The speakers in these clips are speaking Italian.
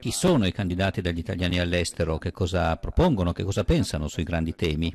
Chi sono i candidati dagli italiani all'estero? Che cosa propongono? Che cosa pensano sui grandi temi?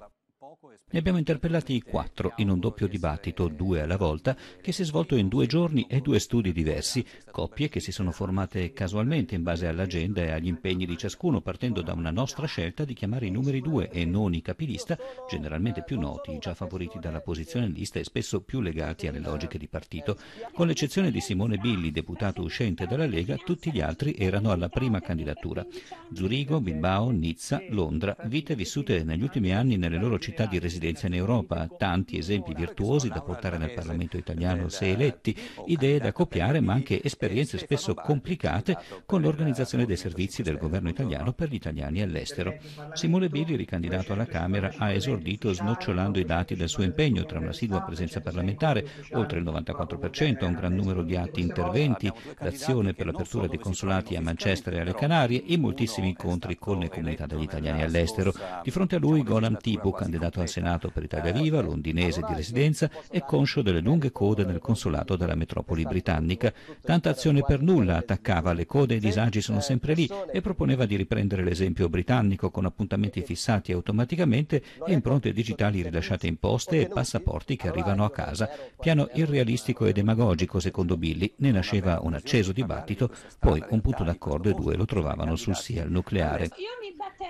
Ne abbiamo interpellati quattro in un doppio dibattito, due alla volta, che si è svolto in due giorni e due studi diversi, coppie che si sono formate casualmente in base all'agenda e agli impegni di ciascuno, partendo da una nostra scelta di chiamare i numeri due e non i capilista, generalmente più noti, già favoriti dalla posizione lista e spesso più legati alle logiche di partito. Con l'eccezione di Simone Billi, deputato uscente dalla Lega, tutti gli altri erano alla prima candidatura. Zurigo, Bilbao, Nizza, Londra, vite vissute negli ultimi anni nelle loro città di residenza presidenza in Europa, tanti esempi virtuosi da portare nel Parlamento italiano se eletti, idee da copiare ma anche esperienze spesso complicate con l'organizzazione dei servizi del governo italiano per gli italiani all'estero. Simone Billi, ricandidato alla Camera, ha esordito snocciolando i dati del suo impegno tra un'assidua presenza parlamentare, oltre il 94%, un gran numero di atti interventi, l'azione per l'apertura dei consolati a Manchester e alle Canarie e moltissimi incontri con le comunità degli italiani all'estero. Di fronte a lui Golan Tipu, candidato al Senato nato per Italia eh, Viva, londinese di residenza, è conscio delle lunghe code nel consolato della metropoli britannica. Tanta azione per nulla, attaccava le code e i disagi sono eh, sempre lì e proponeva di riprendere l'esempio britannico con appuntamenti fissati automaticamente e impronte digitali rilasciate in poste e passaporti che arrivano a casa. Piano irrealistico e demagogico, secondo Billy, ne nasceva un acceso dibattito, poi un punto d'accordo e due lo trovavano sul sì al nucleare.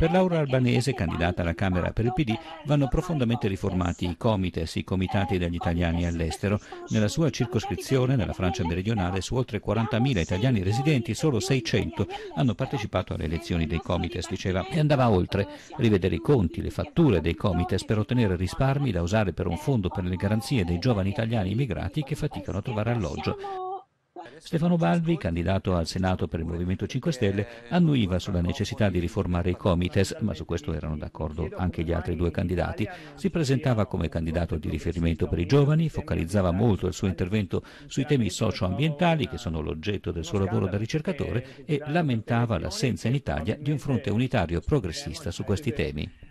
Per Laura Albanese, candidata alla Camera per il PD, vanno profondamente riformati i comites, i comitati degli italiani all'estero. Nella sua circoscrizione, nella Francia meridionale, su oltre 40.000 italiani residenti, solo 600 hanno partecipato alle elezioni dei comites, diceva, e andava oltre, rivedere i conti, le fatture dei comites per ottenere risparmi da usare per un fondo per le garanzie dei giovani italiani immigrati che faticano a trovare alloggio. Stefano Balbi, candidato al Senato per il Movimento 5 Stelle, annuiva sulla necessità di riformare i Comites, ma su questo erano d'accordo anche gli altri due candidati. Si presentava come candidato di riferimento per i giovani, focalizzava molto il suo intervento sui temi socioambientali, che sono l'oggetto del suo lavoro da ricercatore, e lamentava l'assenza in Italia di un fronte unitario progressista su questi temi.